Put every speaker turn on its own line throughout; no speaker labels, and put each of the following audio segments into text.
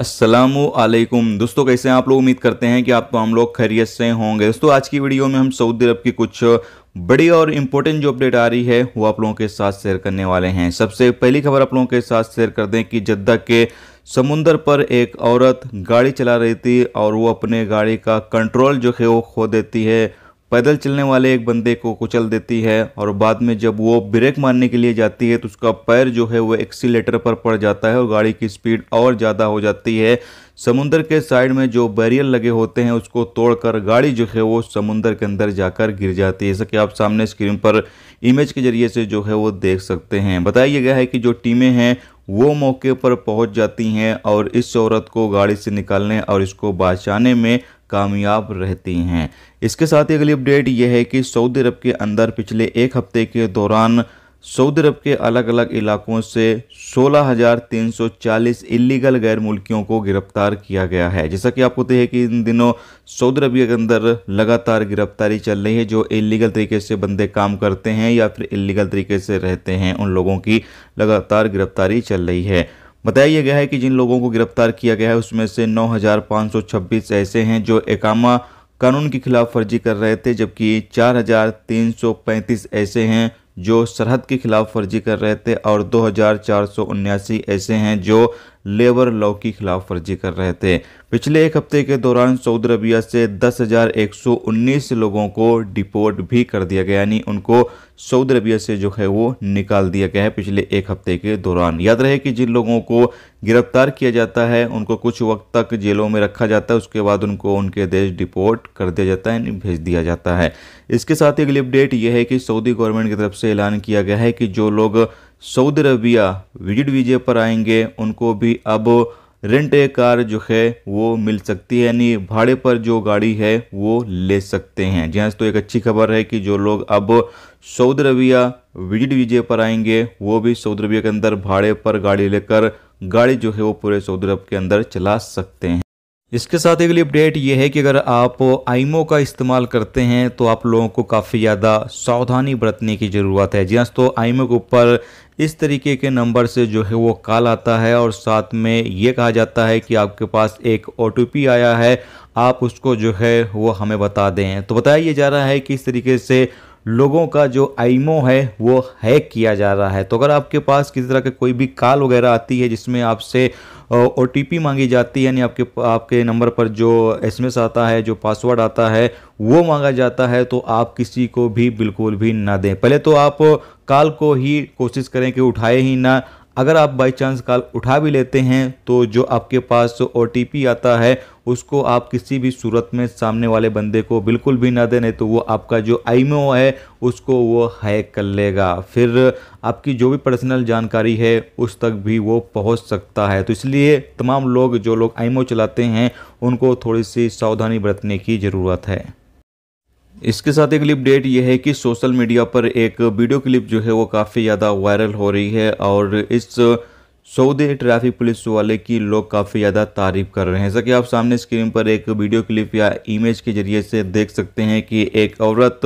असलम दोस्तों कैसे हैं आप लोग उम्मीद करते हैं कि आप तो हम लोग खैरियत से होंगे दोस्तों आज की वीडियो में हम सऊदी अरब की कुछ बड़ी और इम्पोर्टेंट जो अपडेट आ रही है वो आप लोगों के साथ शेयर करने वाले हैं सबसे पहली खबर आप लोगों के साथ शेयर कर दें कि जद्दा के समुंदर पर एक औरत गाड़ी चला रही थी और वो अपने गाड़ी का कंट्रोल जो है वो खो देती है पैदल चलने वाले एक बंदे को कुचल देती है और बाद में जब वो ब्रेक मारने के लिए जाती है तो उसका पैर जो है वो एक्सीटर पर पड़ जाता है और गाड़ी की स्पीड और ज़्यादा हो जाती है समुंदर के साइड में जो बैरियर लगे होते हैं उसको तोड़कर गाड़ी जो है वो समुंदर के अंदर जाकर गिर जाती है जैसा कि आप सामने स्क्रीन पर इमेज के जरिए से जो है वो देख सकते हैं बताया गया है कि जो टीमें हैं वो मौके पर पहुंच जाती हैं और इस औरत को गाड़ी से निकालने और इसको बचाने में कामयाब रहती हैं इसके साथ ही अगली अपडेट यह है कि सऊदी अरब के अंदर पिछले एक हफ्ते के दौरान सऊदी अरब के अलग अलग इलाकों से 16,340 इलीगल गैर मुल्कियों को गिरफ्तार किया गया है जैसा कि आपको देखिए कि इन दिनों सऊदी अरब के अंदर लगातार गिरफ्तारी चल रही है जो इलीगल तरीके से बंदे काम करते हैं या फिर इलीगल तरीके से रहते हैं उन लोगों की लगातार गिरफ्तारी चल रही है बताया गया है कि जिन लोगों को गिरफ्तार किया गया है उसमें से 9,526 ऐसे हैं जो एकामा कानून के खिलाफ फर्जी कर रहे थे जबकि 4,335 ऐसे हैं जो सरहद के खिलाफ फर्जी कर रहे थे और दो ऐसे हैं जो लेबर लॉ की खिलाफ वर्जी कर रहे थे पिछले एक हफ्ते के दौरान सऊदी अरबिया से 10,119 लोगों को डिपोर्ट भी कर दिया गया यानी उनको सऊदी अरबिया से जो है वो निकाल दिया गया है पिछले एक हफ्ते के दौरान याद रहे कि जिन लोगों को गिरफ्तार किया जाता है उनको कुछ वक्त तक जेलों में रखा जाता है उसके बाद उनको उनके देश डिपोर्ट कर दिया जाता है यानी भेज दिया जाता है इसके साथ ही अगली अपडेट यह है कि सऊदी गवर्नमेंट की तरफ से ऐलान किया गया है कि जो लोग सऊदी अरबिया विजिट वीजे पर आएंगे उनको भी अब रेंट ए कार जो है वो मिल सकती है यानी भाड़े पर जो गाड़ी है वो ले सकते हैं जी हाँ तो एक अच्छी खबर है कि जो लोग अब सऊदी अरबिया विजिट वीजे पर आएंगे वो भी सऊदी अरबिया के अंदर भाड़े पर गाड़ी लेकर गाड़ी जो है वो पूरे सऊदी अरब के अंदर चला सकते हैं इसके साथ अगली अपडेट ये है कि अगर आप आईमो का इस्तेमाल करते हैं तो आप लोगों को काफ़ी ज़्यादा सावधानी बरतने की ज़रूरत है जी हाँ, तो आईमो के ऊपर इस तरीके के नंबर से जो है वो कॉल आता है और साथ में ये कहा जाता है कि आपके पास एक ओ आया है आप उसको जो है वो हमें बता दें तो बताया ये जा रहा है कि इस तरीके से लोगों का जो आईमो है वो हैक किया जा रहा है तो अगर आपके पास किसी तरह के कोई भी कॉल वगैरह आती है जिसमें आपसे ओ टी मांगी जाती है यानी आपके आपके नंबर पर जो एस आता है जो पासवर्ड आता है वो मांगा जाता है तो आप किसी को भी बिल्कुल भी ना दें पहले तो आप कॉल को ही कोशिश करें कि उठाए ही ना अगर आप बाई चांस कॉल उठा भी लेते हैं तो जो आपके पास ओ आता है उसको आप किसी भी सूरत में सामने वाले बंदे को बिल्कुल भी ना देने तो वो आपका जो आईमो है उसको वो हैक कर लेगा फिर आपकी जो भी पर्सनल जानकारी है उस तक भी वो पहुंच सकता है तो इसलिए तमाम लोग जो लोग आईमो चलाते हैं उनको थोड़ी सी सावधानी बरतने की ज़रूरत है इसके साथ अगली अपडेट यह है कि सोशल मीडिया पर एक वीडियो क्लिप जो है वो काफ़ी ज़्यादा वायरल हो रही है और इस सऊदी ट्रैफिक पुलिस वाले की लोग काफ़ी ज़्यादा तारीफ कर रहे हैं जैसा कि आप सामने स्क्रीन पर एक वीडियो क्लिप या इमेज के जरिए से देख सकते हैं कि एक औरत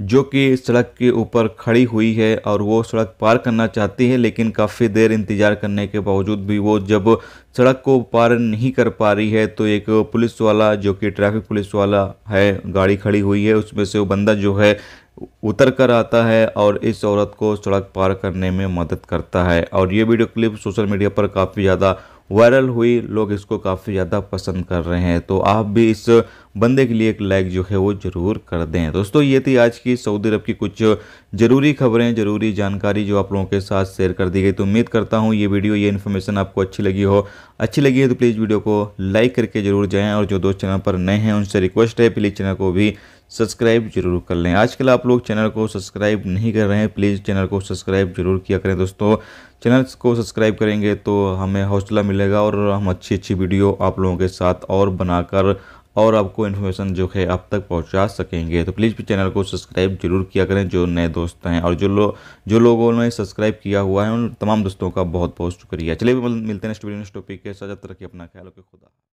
जो कि सड़क के ऊपर खड़ी हुई है और वो सड़क पार करना चाहती है लेकिन काफ़ी देर इंतज़ार करने के बावजूद भी वो जब सड़क को पार नहीं कर पा रही है तो एक पुलिस वाला जो कि ट्रैफिक पुलिस वाला है गाड़ी खड़ी हुई है उसमें से वो बंदा जो है उतर कर आता है और इस औरत को सड़क पार करने में मदद करता है और ये वीडियो क्लिप सोशल मीडिया पर काफ़ी ज़्यादा वायरल हुई लोग इसको काफ़ी ज़्यादा पसंद कर रहे हैं तो आप भी इस बंदे के लिए एक लाइक जो है वो ज़रूर कर दें दोस्तों ये थी आज की सऊदी अरब की कुछ ज़रूरी खबरें ज़रूरी जानकारी जो आप लोगों के साथ शेयर कर दी गई तो उम्मीद करता हूँ ये वीडियो ये इन्फॉर्मेशन आपको अच्छी लगी हो अच्छी लगी है तो प्लीज़ वीडियो को लाइक करके ज़रूर जाएँ और जो दोस्त चैनल पर नए हैं उनसे रिक्वेस्ट है प्लीज़ चैनल को भी सब्सक्राइब जरूर कर लें आजकल आप लोग चैनल को सब्सक्राइब नहीं कर रहे हैं प्लीज़ चैनल को सब्सक्राइब जरूर किया करें दोस्तों चैनल को सब्सक्राइब करेंगे तो हमें हौसला मिलेगा और हम अच्छी अच्छी वीडियो आप लोगों के साथ और बनाकर और आपको इन्फॉर्मेशन जो है आप तक पहुंचा सकेंगे तो प्लीज़ भी चैनल को सब्सक्राइब जरूर किया करें जो नए दोस्त हैं और जो लोग जो लोगों ने सब्सक्राइब किया हुआ है उन तमाम दोस्तों का बहुत बहुत शुक्रिया चलिए मिलते हैं नेक्स्ट वीडियो नेक्स्ट टॉपिक के साथ रखिए अपना ख्याल रखिए खुदा